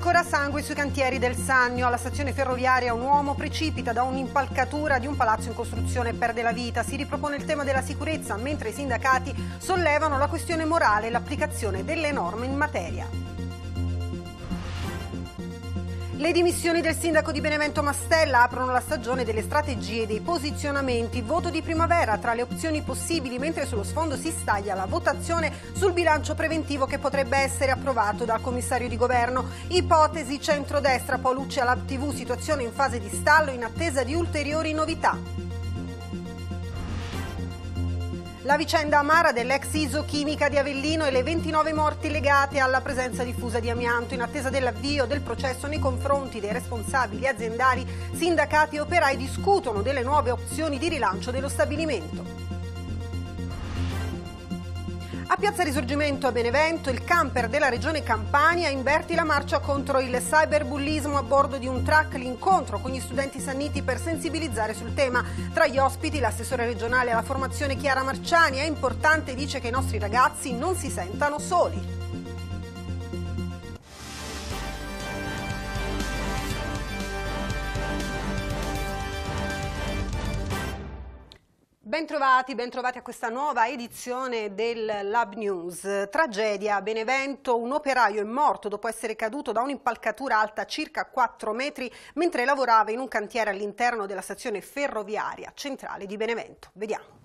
ancora sangue sui cantieri del Sannio. Alla stazione ferroviaria un uomo precipita da un'impalcatura di un palazzo in costruzione e perde la vita. Si ripropone il tema della sicurezza mentre i sindacati sollevano la questione morale e l'applicazione delle norme in materia. Le dimissioni del sindaco di Benevento Mastella aprono la stagione delle strategie e dei posizionamenti. Voto di primavera tra le opzioni possibili, mentre sullo sfondo si staglia la votazione sul bilancio preventivo che potrebbe essere approvato dal commissario di governo. Ipotesi centrodestra, poi luce alla TV, situazione in fase di stallo in attesa di ulteriori novità. La vicenda amara dell'ex isochimica di Avellino e le 29 morti legate alla presenza diffusa di amianto in attesa dell'avvio del processo nei confronti dei responsabili aziendali, sindacati e operai discutono delle nuove opzioni di rilancio dello stabilimento. A Piazza Risorgimento a Benevento, il camper della regione Campania inverti la marcia contro il cyberbullismo a bordo di un track, l'incontro con gli studenti sanniti per sensibilizzare sul tema. Tra gli ospiti l'assessore regionale alla formazione Chiara Marciani è importante, dice che i nostri ragazzi non si sentano soli. Bentrovati, bentrovati a questa nuova edizione del Lab News. Tragedia a Benevento, un operaio è morto dopo essere caduto da un'impalcatura alta circa 4 metri mentre lavorava in un cantiere all'interno della stazione ferroviaria centrale di Benevento. Vediamo.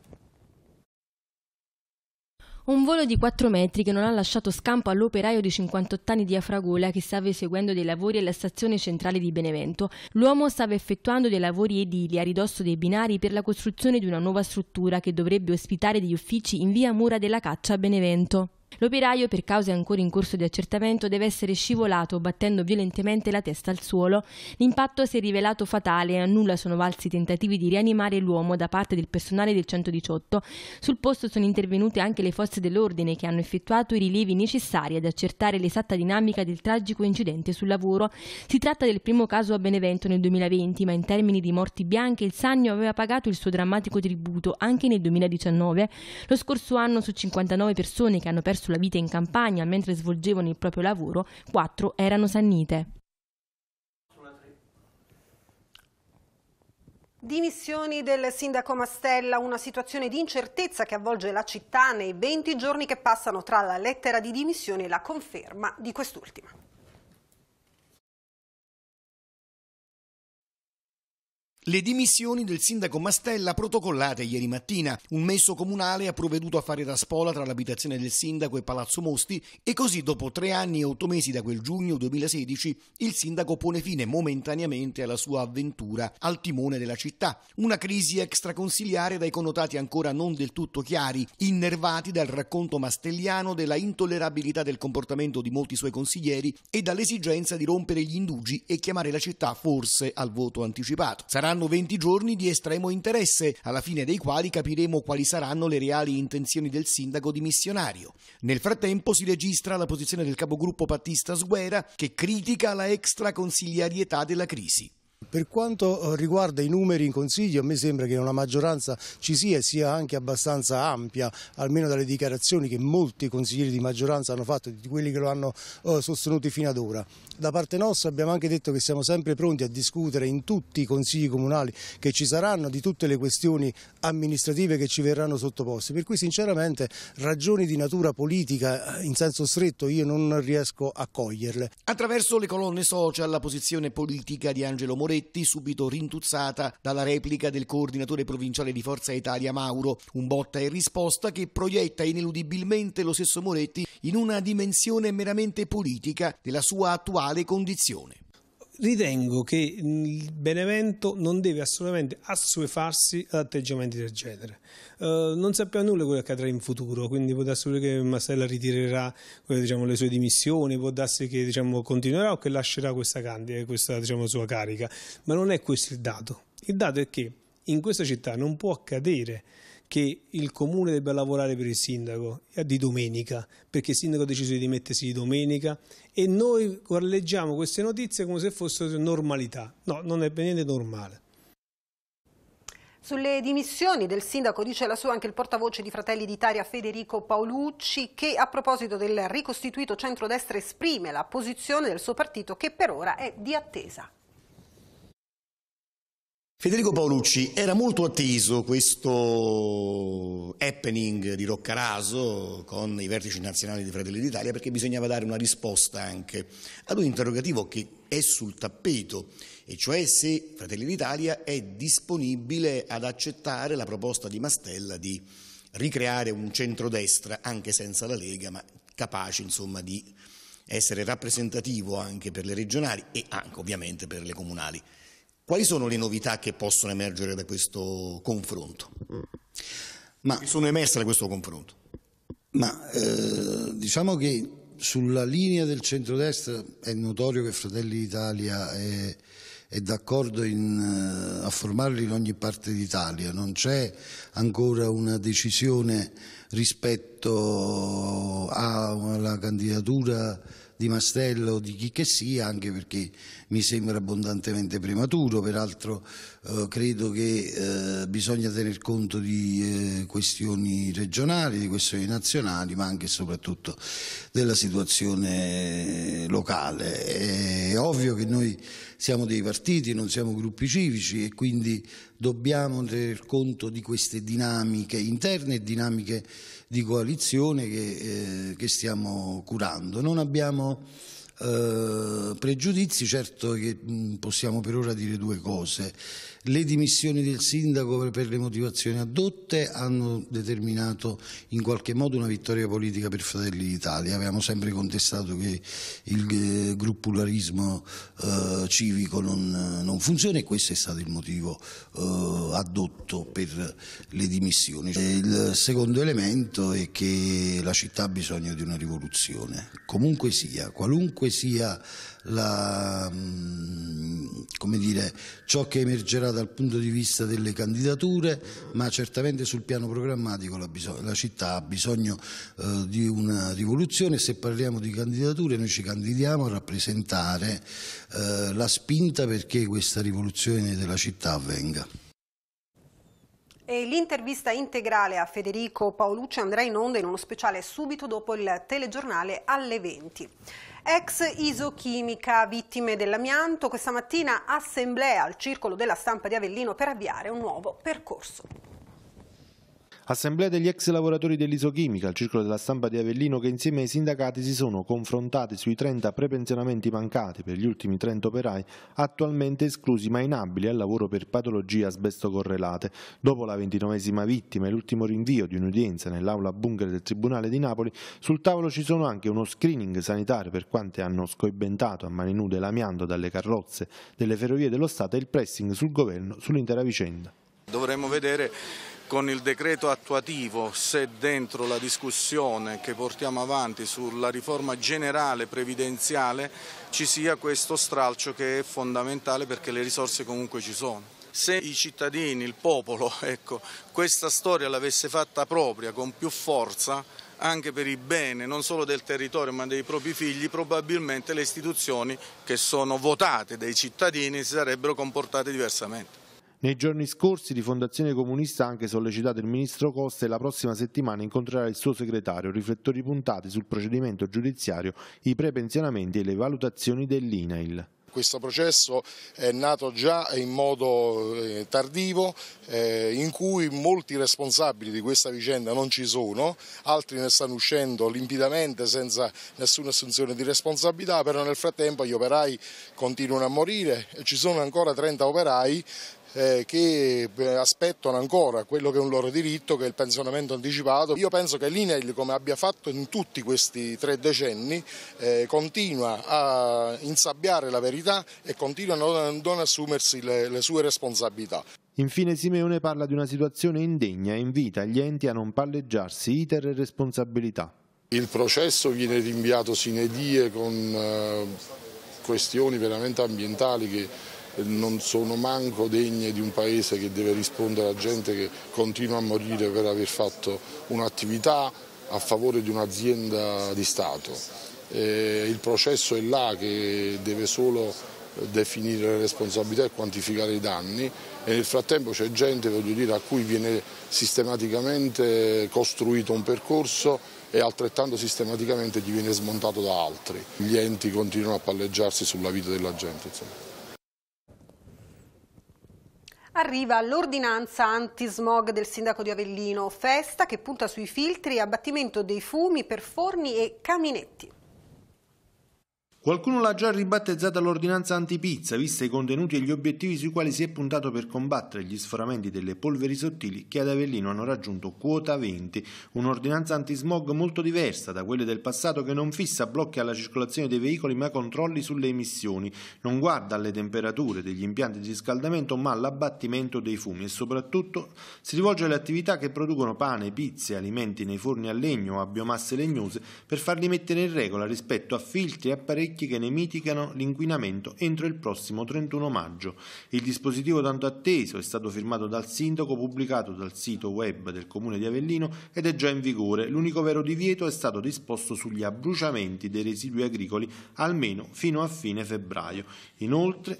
Un volo di 4 metri che non ha lasciato scampo all'operaio di 58 anni di Afragola che stava eseguendo dei lavori alla stazione centrale di Benevento. L'uomo stava effettuando dei lavori edili a ridosso dei binari per la costruzione di una nuova struttura che dovrebbe ospitare degli uffici in via Mura della Caccia a Benevento. L'operaio, per cause ancora in corso di accertamento, deve essere scivolato battendo violentemente la testa al suolo. L'impatto si è rivelato fatale e a nulla sono valsi i tentativi di rianimare l'uomo da parte del personale del 118. Sul posto sono intervenute anche le forze dell'ordine che hanno effettuato i rilievi necessari ad accertare l'esatta dinamica del tragico incidente sul lavoro. Si tratta del primo caso a Benevento nel 2020, ma in termini di morti bianche il Sannio aveva pagato il suo drammatico tributo anche nel 2019. Lo scorso anno su 59 persone che hanno perso sulla vita in campagna mentre svolgevano il proprio lavoro, quattro erano sannite. Dimissioni del sindaco Mastella, una situazione di incertezza che avvolge la città nei 20 giorni che passano tra la lettera di dimissione e la conferma di quest'ultima. Le dimissioni del sindaco Mastella protocollate ieri mattina. Un messo comunale ha provveduto a fare da spola tra l'abitazione del sindaco e Palazzo Mosti e così dopo tre anni e otto mesi da quel giugno 2016 il sindaco pone fine momentaneamente alla sua avventura al timone della città. Una crisi extraconsiliare dai connotati ancora non del tutto chiari, innervati dal racconto mastelliano della intollerabilità del comportamento di molti suoi consiglieri e dall'esigenza di rompere gli indugi e chiamare la città forse al voto anticipato. Saranno saranno 20 giorni di estremo interesse, alla fine dei quali capiremo quali saranno le reali intenzioni del sindaco dimissionario. Nel frattempo si registra la posizione del capogruppo Battista Sguera che critica la extraconsigliarietà della crisi. Per quanto eh, riguarda i numeri in Consiglio, a me sembra che una maggioranza ci sia e sia anche abbastanza ampia, almeno dalle dichiarazioni che molti consiglieri di maggioranza hanno fatto, di quelli che lo hanno eh, sostenuto fino ad ora. Da parte nostra abbiamo anche detto che siamo sempre pronti a discutere in tutti i consigli comunali che ci saranno di tutte le questioni amministrative che ci verranno sottoposte, per cui sinceramente ragioni di natura politica eh, in senso stretto io non riesco a coglierle. Attraverso le colonne social la posizione politica di Angelo Monti Moretti, subito rintuzzata dalla replica del coordinatore provinciale di Forza Italia Mauro, un botta e risposta che proietta ineludibilmente lo stesso Moretti in una dimensione meramente politica della sua attuale condizione ritengo che il Benevento non deve assolutamente assuefarsi ad atteggiamenti del genere. Uh, non sappiamo nulla di quello che accadrà in futuro, quindi può darsi che Mastella ritirerà eh, diciamo, le sue dimissioni, può darsi che diciamo, continuerà o che lascerà questa, questa diciamo, sua carica, ma non è questo il dato. Il dato è che in questa città non può accadere che il comune debba lavorare per il sindaco eh, di domenica, perché il sindaco ha deciso di dimettersi di domenica e noi leggiamo queste notizie come se fossero normalità. No, non è niente normale. Sulle dimissioni del sindaco dice la sua anche il portavoce di Fratelli d'Italia Federico Paolucci che a proposito del ricostituito centrodestra esprime la posizione del suo partito che per ora è di attesa. Federico Paolucci, era molto atteso questo happening di Roccaraso con i vertici nazionali di Fratelli d'Italia perché bisognava dare una risposta anche ad un interrogativo che è sul tappeto, e cioè se Fratelli d'Italia è disponibile ad accettare la proposta di Mastella di ricreare un centrodestra anche senza la Lega, ma capace insomma di essere rappresentativo anche per le regionali e anche ovviamente per le comunali. Quali sono le novità che possono emergere da questo confronto? Ma, che sono emerse da questo confronto? Ma eh, diciamo che sulla linea del centrodestra è notorio che Fratelli d'Italia è, è d'accordo eh, a formarli in ogni parte d'Italia, non c'è ancora una decisione rispetto alla candidatura di Mastello o di chi che sia, anche perché mi sembra abbondantemente prematuro, peraltro eh, credo che eh, bisogna tener conto di eh, questioni regionali, di questioni nazionali, ma anche e soprattutto della situazione locale. È ovvio che noi siamo dei partiti, non siamo gruppi civici e quindi dobbiamo tener conto di queste dinamiche interne e dinamiche di coalizione che, eh, che stiamo curando. Non abbiamo eh, pregiudizi, certo che mh, mm, possiamo per ora dire due cose. Le dimissioni del sindaco per le motivazioni addotte hanno determinato in qualche modo una vittoria politica per Fratelli d'Italia. Abbiamo sempre contestato che il eh, gruppularismo eh, civico non, non, funziona e questo è stato il motivo eh, adotto per le dimissioni. Il secondo elemento è che la città ha bisogno di una rivoluzione, comunque sia, qualunque sia la, mm, dire, ciò che emergerà dal punto di vista delle candidature, ma certamente sul piano programmatico la, la città ha bisogno eh, di una rivoluzione. Se parliamo di candidature noi ci candidiamo a rappresentare eh, la spinta perché questa rivoluzione della città avvenga. l'intervista integrale a Federico Paolucci andrà in onda in uno speciale subito dopo il telegiornale alle 20. Ex isochimica, vittime dell'amianto, questa mattina assemblea al Circolo della Stampa di Avellino per avviare un nuovo percorso. Assemblea degli ex lavoratori dell'isochimica, al circolo della stampa di Avellino che insieme ai sindacati si sono confrontati sui 30 prepensionamenti mancati per gli ultimi 30 operai attualmente esclusi ma inabili al lavoro per patologie asbesto correlate. Dopo la ventinovesima vittima e l'ultimo rinvio di un'udienza nell'aula bunker del Tribunale di Napoli, sul tavolo ci sono anche uno screening sanitario per quante hanno scoibentato a mani nude l'amianto dalle carrozze delle ferrovie dello Stato e il pressing sul governo sull'intera vicenda. Dovremmo vedere con il decreto attuativo, se dentro la discussione che portiamo avanti sulla riforma generale previdenziale ci sia questo stralcio che è fondamentale perché le risorse comunque ci sono. Se i cittadini, il popolo, ecco, questa storia l'avesse fatta propria con più forza, anche per il bene non solo del territorio ma dei propri figli, probabilmente le istituzioni che sono votate dai cittadini si sarebbero comportate diversamente. Nei giorni scorsi Fondazione Comunista ha anche sollecitato il ministro Costa e la prossima settimana incontrerà il suo segretario, riflettori puntati sul procedimento giudiziario, i prepensionamenti e le valutazioni dell'INAIL questo processo è nato già in modo eh, tardivo, eh, in cui molti responsabili di questa vicenda non ci sono, altri ne stanno uscendo limpidamente senza nessuna assunzione di responsabilità, però nel frattempo gli operai continuano a morire, ci sono ancora 30 operai eh, che eh, aspettano ancora quello che è un loro diritto, che è il pensionamento anticipato. Io penso che l'INEL, come abbia fatto in tutti questi tre decenni, eh, continua a insabbiare la verità e continua a non, non assumersi le, le sue responsabilità. Infine Simeone parla di una situazione indegna e invita gli enti a non palleggiarsi iter e responsabilità. Il processo viene rinviato sine die con eh, questioni veramente ambientali che non sono manco degne di un paese che deve rispondere a gente che continua a morire per aver fatto un'attività a favore di un'azienda di Stato. Eh, il processo è là che deve solo eh, definire le responsabilità e quantificare i danni e nel frattempo c'è gente dire, a cui viene sistematicamente costruito un percorso e altrettanto sistematicamente gli viene smontato da altri. Gli enti continuano a palleggiarsi sulla vita della gente. Insomma. Arriva l'ordinanza antismog del sindaco di Avellino, festa che punta sui filtri e abbattimento dei fumi per forni e caminetti. Qualcuno l'ha già ribattezzata l'ordinanza antipizza, vista i contenuti e gli obiettivi sui quali si è puntato per combattere gli sforamenti delle polveri sottili che ad Avellino hanno raggiunto quota 20, un'ordinanza antismog molto diversa da quelle del passato che non fissa blocchi alla circolazione dei veicoli ma controlli sulle emissioni, non guarda alle temperature degli impianti di riscaldamento ma all'abbattimento dei fumi e soprattutto si rivolge alle attività che producono pane, pizze, alimenti nei forni a legno o a biomasse legnose per farli mettere in regola rispetto a filtri e apparecchi che ne mitigano l'inquinamento entro il prossimo 31 maggio. Il dispositivo tanto atteso è stato firmato dal sindaco, pubblicato dal sito web del comune di Avellino ed è già in vigore. L'unico vero divieto è stato disposto sugli abbruciamenti dei residui agricoli almeno fino a fine febbraio. Inoltre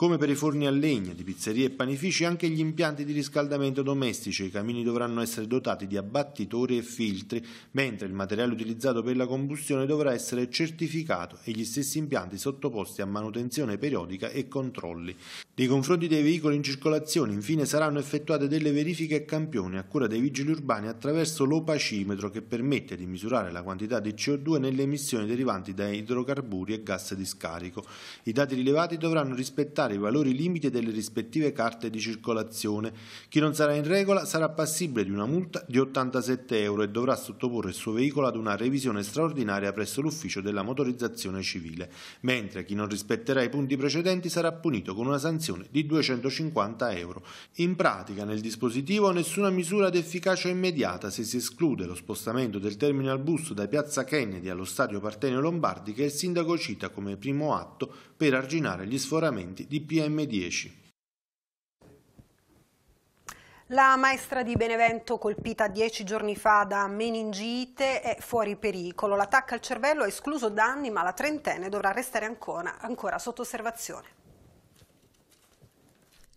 come per i forni a legna di pizzerie e panifici, anche gli impianti di riscaldamento domestici e i camini dovranno essere dotati di abbattitori e filtri, mentre il materiale utilizzato per la combustione dovrà essere certificato e gli stessi impianti sottoposti a manutenzione periodica e controlli. Nei confronti dei veicoli in circolazione, infine, saranno effettuate delle verifiche a campioni a cura dei vigili urbani attraverso l'opacimetro che permette di misurare la quantità di CO2 nelle emissioni derivanti da idrocarburi e gas di scarico. I dati rilevati dovranno rispettare superare i valori limite delle rispettive carte di circolazione. Chi non sarà in regola sarà passibile di una multa di 87 euro e dovrà sottoporre il suo veicolo ad una revisione straordinaria presso l'ufficio della motorizzazione civile, mentre chi non rispetterà i punti precedenti sarà punito con una sanzione di 250 euro. In pratica nel dispositivo nessuna misura d'efficacia immediata se si esclude lo spostamento del terminal bus da piazza Kennedy allo stadio Partenio Lombardi che il sindaco cita come primo atto per arginare gli sforamenti di di PM10. La maestra di Benevento, colpita dieci giorni fa da meningite, è fuori pericolo. L'attacco al cervello ha escluso danni, ma la trentenne dovrà restare ancora, ancora sotto osservazione.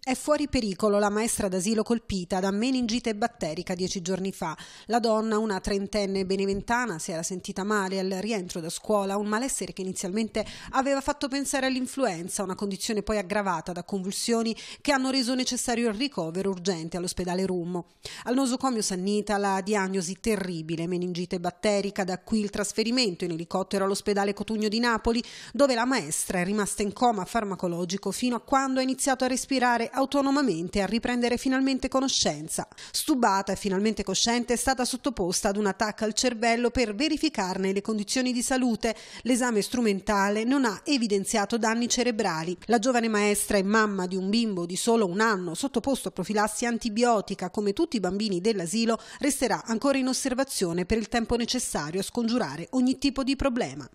È fuori pericolo la maestra d'asilo colpita da meningite batterica dieci giorni fa. La donna, una trentenne beneventana, si era sentita male al rientro da scuola, un malessere che inizialmente aveva fatto pensare all'influenza, una condizione poi aggravata da convulsioni che hanno reso necessario il ricovero urgente all'ospedale Rummo. Al nosocomio Sannita la diagnosi terribile, meningite batterica, da qui il trasferimento in elicottero all'ospedale Cotugno di Napoli, dove la maestra è rimasta in coma farmacologico fino a quando ha iniziato a respirare autonomamente a riprendere finalmente conoscenza. Stubata e finalmente cosciente è stata sottoposta ad un attacco al cervello per verificarne le condizioni di salute. L'esame strumentale non ha evidenziato danni cerebrali. La giovane maestra e mamma di un bimbo di solo un anno sottoposto a profilassi antibiotica come tutti i bambini dell'asilo resterà ancora in osservazione per il tempo necessario a scongiurare ogni tipo di problema.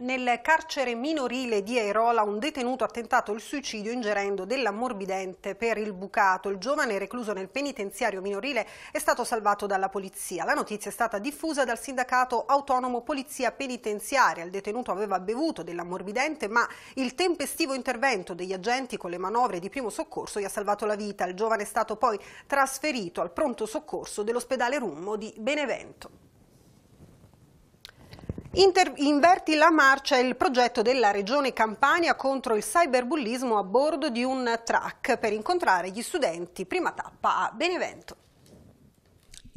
Nel carcere minorile di Airola un detenuto ha tentato il suicidio ingerendo dell'ammorbidente per il bucato. Il giovane recluso nel penitenziario minorile è stato salvato dalla polizia. La notizia è stata diffusa dal sindacato autonomo Polizia Penitenziaria. Il detenuto aveva bevuto dell'ammorbidente ma il tempestivo intervento degli agenti con le manovre di primo soccorso gli ha salvato la vita. Il giovane è stato poi trasferito al pronto soccorso dell'ospedale Rummo di Benevento. Inter inverti la marcia è il progetto della Regione Campania contro il cyberbullismo a bordo di un track per incontrare gli studenti. Prima tappa a Benevento.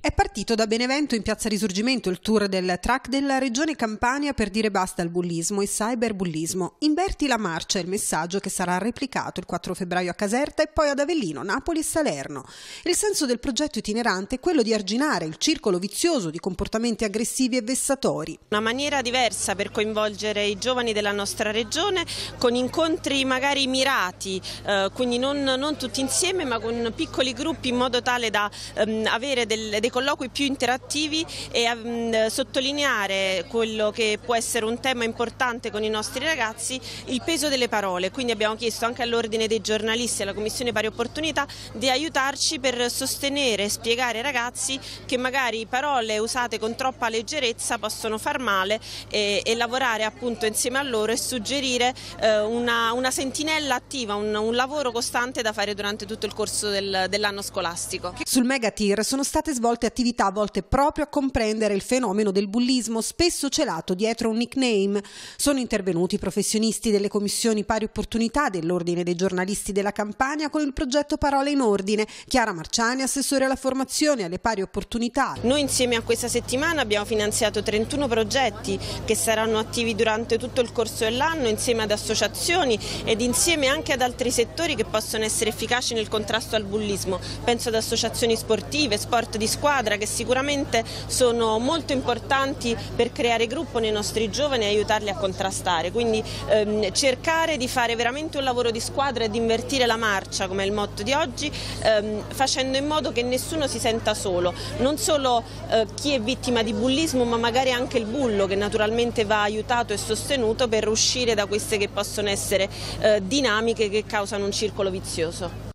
È partito da Benevento in Piazza Risorgimento il tour del track della Regione Campania per dire basta al bullismo e cyberbullismo. Inverti la marcia è il messaggio che sarà replicato il 4 febbraio a Caserta e poi ad Avellino, Napoli e Salerno. Il senso del progetto itinerante è quello di arginare il circolo vizioso di comportamenti aggressivi e vessatori. Una maniera diversa per coinvolgere i giovani della nostra regione con incontri magari mirati, eh, quindi non, non, tutti insieme ma con piccoli gruppi in modo tale da ehm, avere dei colloqui più interattivi e a, mm, sottolineare quello che può essere un tema importante con i nostri ragazzi, il peso delle parole. Quindi abbiamo chiesto anche all'Ordine dei giornalisti e alla Commissione Pari Opportunità di aiutarci per sostenere e spiegare ai ragazzi che magari parole usate con troppa leggerezza possono far male e, e lavorare appunto insieme a loro e suggerire eh, una, una, sentinella attiva, un, un, lavoro costante da fare durante tutto il corso del, dell'anno scolastico. Sul Megatir sono state svolte molte attività volte proprio a comprendere il fenomeno del bullismo, spesso celato dietro un nickname. Sono intervenuti professionisti delle commissioni pari opportunità dell'Ordine dei giornalisti della Campania con il progetto Parole in Ordine. Chiara Marciani, assessore alla formazione e alle pari opportunità. Noi insieme a questa settimana abbiamo finanziato 31 progetti che saranno attivi durante tutto il corso dell'anno insieme ad associazioni ed insieme anche ad altri settori che possono essere efficaci nel contrasto al bullismo. Penso ad associazioni sportive, sport di squadra squadra che sicuramente sono molto importanti per creare gruppo nei nostri giovani e aiutarli a contrastare. Quindi ehm, cercare di fare veramente un lavoro di squadra e di invertire la marcia, come è il motto di oggi, ehm, facendo in modo che nessuno si senta solo, non solo eh, chi è vittima di bullismo ma magari anche il bullo che naturalmente va aiutato e sostenuto per uscire da queste che possono essere eh, dinamiche che causano un circolo vizioso.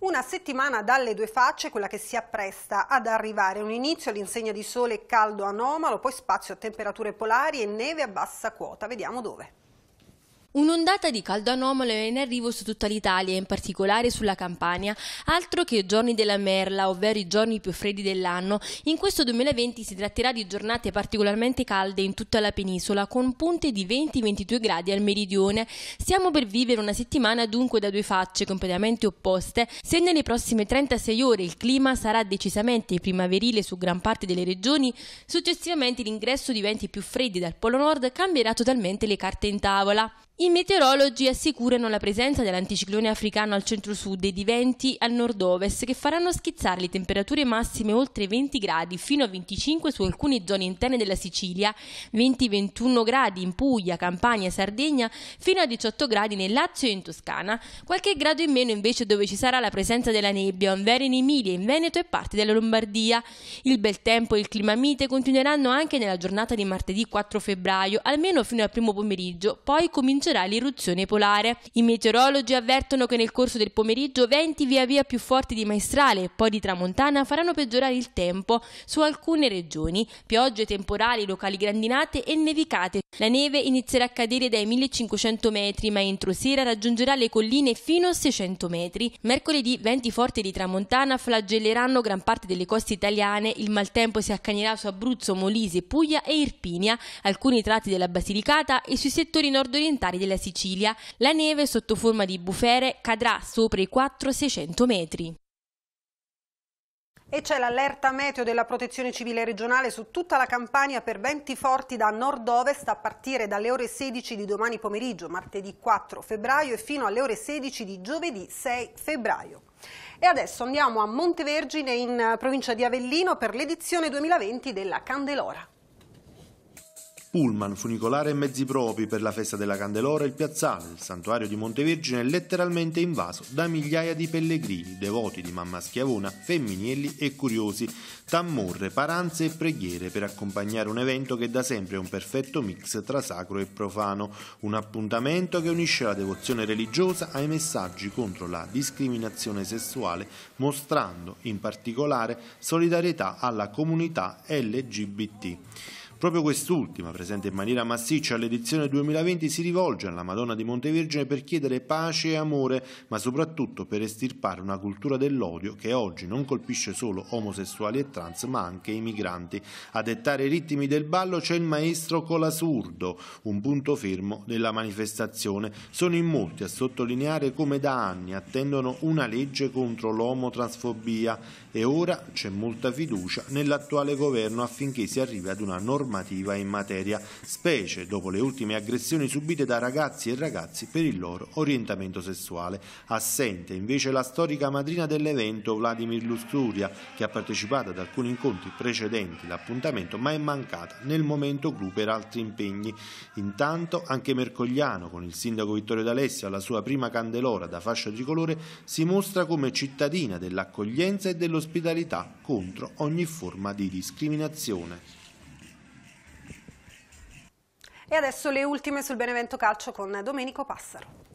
Una settimana dalle due facce, quella che si appresta ad arrivare. Un inizio all'insegna di sole caldo anomalo, poi spazio a temperature polari e neve a bassa quota. Vediamo dove. Un'ondata di caldo anomalo è in arrivo su tutta l'Italia, in particolare sulla Campania, altro che i giorni della merla, ovvero i giorni più freddi dell'anno. In questo 2020 si tratterà di giornate particolarmente calde in tutta la penisola, con punte di 20-22 gradi al meridione. Stiamo per vivere una settimana dunque da due facce completamente opposte. Se nelle prossime 36 ore il clima sarà decisamente primaverile su gran parte delle regioni, successivamente l'ingresso di venti più freddi dal Polo Nord cambierà totalmente le carte in tavola. I meteorologi assicurano la presenza dell'anticiclone africano al centro-sud e di venti al nord-ovest che faranno schizzare le temperature massime oltre 20 gradi fino a 25 su alcune zone interne della Sicilia, 20-21 gradi in Puglia, Campania, e Sardegna, fino a 18 gradi nel Lazio e in Toscana, qualche grado in meno invece dove ci sarà la presenza della nebbia, ovvero in Emilia, in Veneto e parte della Lombardia. Il bel tempo e il clima mite continueranno anche nella giornata di martedì 4 febbraio, almeno fino al primo pomeriggio, poi comincerà comincerà l'irruzione polare. I meteorologi avvertono che nel corso del pomeriggio venti via via più forti di maestrale e poi di tramontana faranno peggiorare il tempo su alcune regioni, piogge temporali, locali grandinate e nevicate. La neve inizierà a cadere dai 1500 metri, ma entro sera raggiungerà le colline fino a 600 metri. Mercoledì venti forti di tramontana flagelleranno gran parte delle coste italiane, il maltempo si accanirà su Abruzzo, Molise, Puglia e Irpinia, alcuni tratti della Basilicata e sui settori nord-orientali della Sicilia, la neve sotto forma di bufere cadrà sopra i 4-600 metri. E c'è l'allerta meteo della protezione civile regionale su tutta la Campania per venti forti da nord-ovest a partire dalle ore 16 di domani pomeriggio, martedì 4 febbraio, e fino alle ore 16 di giovedì 6 febbraio. E adesso andiamo a Montevergine in provincia di Avellino per l'edizione 2020 della Candelora. Pullman, funicolare e mezzi propri per la festa della Candelora, il piazzale, il santuario di Montevergine, è letteralmente invaso da migliaia di pellegrini, devoti di Mamma Schiavona, femminili e curiosi, tammorre, paranze e preghiere per accompagnare un evento che da sempre è un perfetto mix tra sacro e profano, un appuntamento che unisce la devozione religiosa ai messaggi contro la discriminazione sessuale, mostrando in particolare solidarietà alla comunità LGBT. Proprio quest'ultima, presente in maniera massiccia all'edizione 2020, si rivolge alla Madonna di Montevergine per chiedere pace e amore, ma soprattutto per estirpare una cultura dell'odio che oggi non colpisce solo omosessuali e trans, ma anche i migranti. A dettare i ritmi del ballo c'è il maestro Colasurdo, un punto fermo della manifestazione. Sono in molti a sottolineare come da anni attendono una legge contro l'omotransfobia e ora c'è molta fiducia nell'attuale governo affinché si arrivi ad una normativa normativa in materia, specie dopo le ultime aggressioni subite da ragazzi e ragazzi per il loro orientamento sessuale. Assente invece la storica madrina dell'evento Vladimir Lusturia, che ha partecipato ad alcuni incontri precedenti l'appuntamento, ma è mancata nel momento clou per altri impegni. Intanto anche Mercogliano, con il sindaco Vittorio D'Alessio alla sua prima candelora da fascia tricolore, si mostra come cittadina dell'accoglienza e dell'ospitalità contro ogni forma di discriminazione. E adesso le ultime sul Benevento Calcio con Domenico Passaro.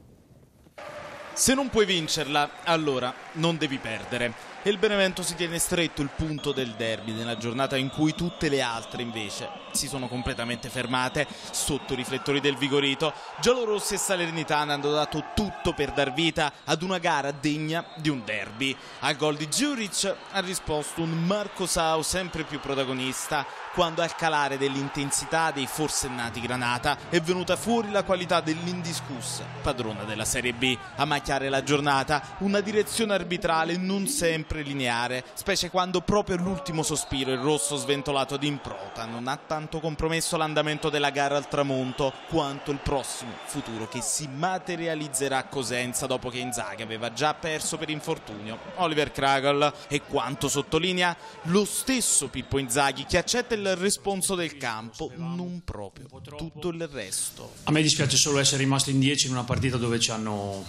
Se non puoi vincerla, allora non devi perdere e il Benevento si tiene stretto il punto del derby nella giornata in cui tutte le altre invece si sono completamente fermate sotto i riflettori del Vigorito. Giallorossi e Salernitana hanno dato tutto per dar vita ad una gara degna di un derby. Al gol di Giuric ha risposto un Marco Sau sempre più protagonista quando al calare dell'intensità dei forsennati Granata è venuta fuori la qualità dell'indiscussa padrona della Serie B a macchiare la giornata, una direzione arbitrale non sempre sempre lineare, specie quando proprio l'ultimo sospiro il rosso sventolato di Improta non ha tanto compromesso l'andamento della gara al tramonto quanto il prossimo futuro che si materializzerà a Cosenza dopo che Inzaghi aveva già perso per infortunio Oliver Kragel e quanto sottolinea lo stesso Pippo Inzaghi che accetta il responso del campo, non proprio tutto il resto. A me dispiace solo essere rimasto in 10 in una partita dove ci hanno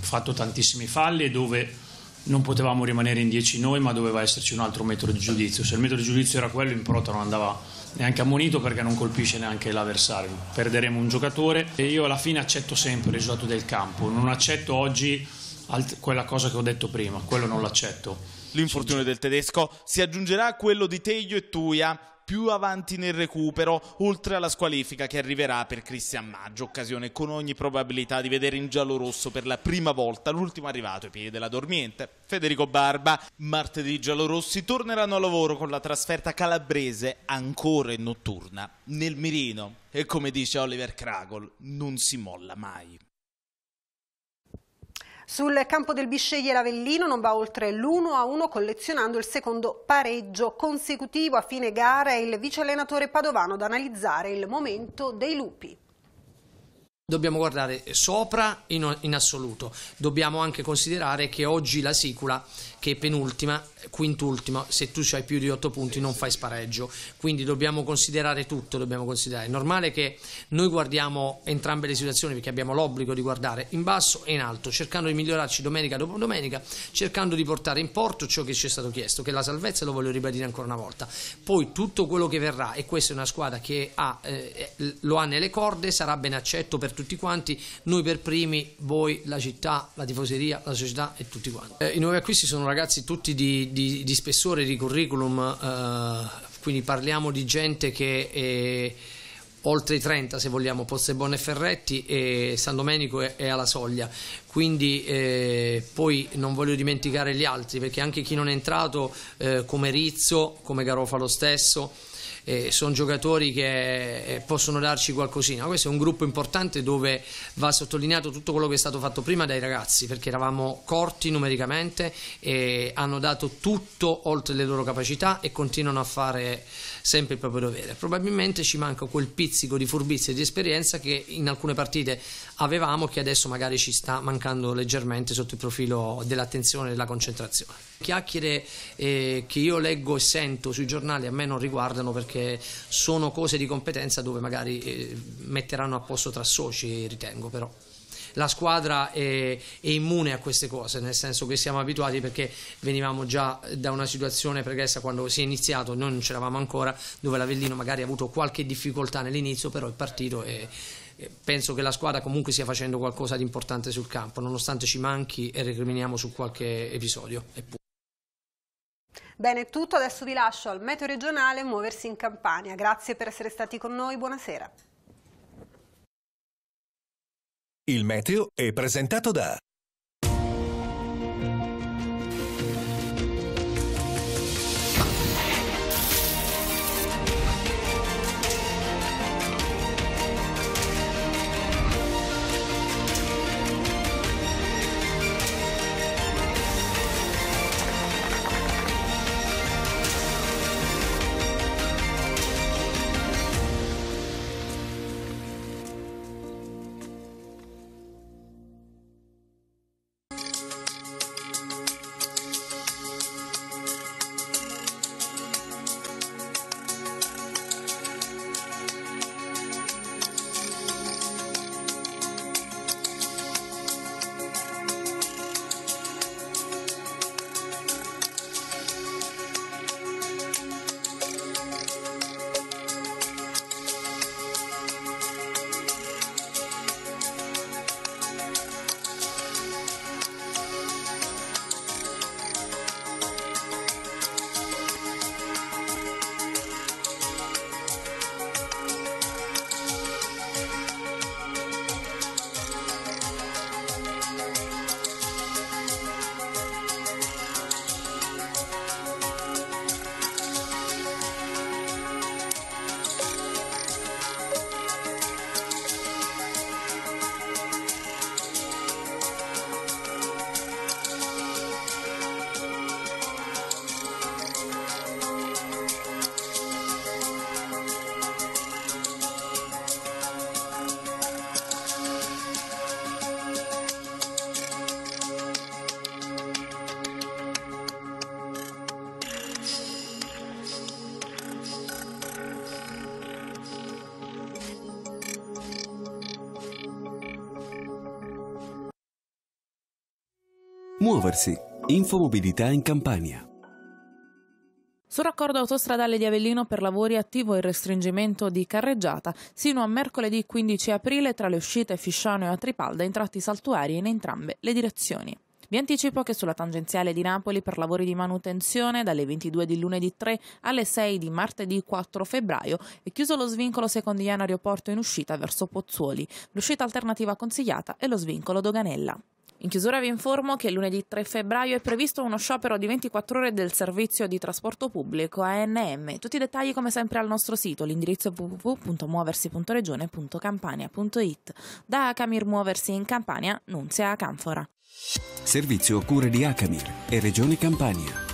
fatto tantissimi falli e dove non potevamo rimanere in 10 noi, ma doveva esserci un altro metodo di giudizio. Se il metodo di giudizio era quello, in Prota non andava neanche ammonito perché non colpisce neanche l'avversario. Perderemo un giocatore e io alla fine accetto sempre il risultato del campo. Non accetto oggi alt- quella cosa che ho detto prima, quello non l'accetto. L'infortunio del tedesco si aggiungerà a quello di Teglio e Tuia più avanti nel recupero, oltre alla squalifica che arriverà per Cristian Maggio, occasione con ogni probabilità di vedere in giallo-rosso per la prima volta l'ultimo arrivato ai piedi della dormiente, Federico Barba. Martedì i giallorossi torneranno a lavoro con la trasferta calabrese ancora in notturna nel mirino e come dice Oliver Kragol, non si molla mai. Sul campo del Bisceglie l'Avellino non va oltre l'1 a 1 collezionando il secondo pareggio consecutivo a fine gara e il vice allenatore padovano ad analizzare il momento dei lupi. Dobbiamo guardare sopra in, in, assoluto, dobbiamo anche considerare che oggi la Sicula, che è penultima, quintultima, se tu hai più di 8 punti non fai spareggio, quindi dobbiamo considerare tutto, dobbiamo considerare. È normale che noi guardiamo entrambe le situazioni perché abbiamo l'obbligo di guardare in basso e in alto, cercando di migliorarci domenica dopo domenica, cercando di portare in porto ciò che ci è stato chiesto, che la salvezza, lo voglio ribadire ancora una volta. Poi tutto quello che verrà, e questa è una squadra che ha, eh, eh lo ha nelle corde, sarà ben accetto per tutti quanti, noi per primi, voi, la città, la tifoseria, la società e tutti quanti. Eh, I nuovi acquisti sono ragazzi tutti di di, di, spessore di curriculum, eh, quindi parliamo di gente che è oltre i 30 se vogliamo, Bonne e Ferretti e San Domenico è, è alla soglia, quindi eh, poi non voglio dimenticare gli altri perché anche chi non è entrato eh, come Rizzo, come Garofalo stesso, eh, sono giocatori che eh, possono darci qualcosina. Questo è un gruppo importante dove va sottolineato tutto quello che è stato fatto prima dai ragazzi, perché eravamo corti numericamente e hanno dato tutto oltre le loro capacità e continuano a fare sempre il proprio dovere. Probabilmente ci manca quel pizzico di furbizia e di esperienza che in alcune partite avevamo che adesso magari ci sta mancando leggermente sotto il profilo dell'attenzione e della concentrazione. Chiacchiere eh, che io leggo e sento sui giornali a me non riguardano perché sono cose di competenza dove magari eh, metteranno a posto tra soci, ritengo però la squadra è, è, immune a queste cose, nel senso che siamo abituati perché venivamo già da una situazione pregressa quando si è iniziato, noi non c'eravamo ancora, dove l'Avellino magari ha avuto qualche difficoltà nell'inizio, però è partito e penso che la squadra comunque stia facendo qualcosa di importante sul campo, nonostante ci manchi e recriminiamo su qualche episodio. Eppure. Bene, è tutto, adesso vi lascio al meteo regionale Muoversi in Campania. Grazie per essere stati con noi, buonasera. Il meteo è presentato da muoversi. Infomobilità in Campania. Sul raccordo autostradale di Avellino per lavori attivo e restringimento di carreggiata sino a mercoledì 15 aprile tra le uscite Fisciano e Atripalda in tratti saltuari in entrambe le direzioni. Vi anticipo che sulla tangenziale di Napoli per lavori di manutenzione dalle 22 di lunedì 3 alle 6 di martedì 4 febbraio è chiuso lo svincolo secondiano aeroporto in uscita verso Pozzuoli, l'uscita alternativa consigliata è lo svincolo Doganella. In chiusura vi informo che lunedì 3 febbraio è previsto uno sciopero di 24 ore del servizio di trasporto pubblico ANM. Tutti i dettagli come sempre al nostro sito, l'indirizzo www.muoversi.regione.campania.it. Da Acamir Muoversi in Campania, Nunzia Canfora. Servizio cure di Acamir e Regione Campania.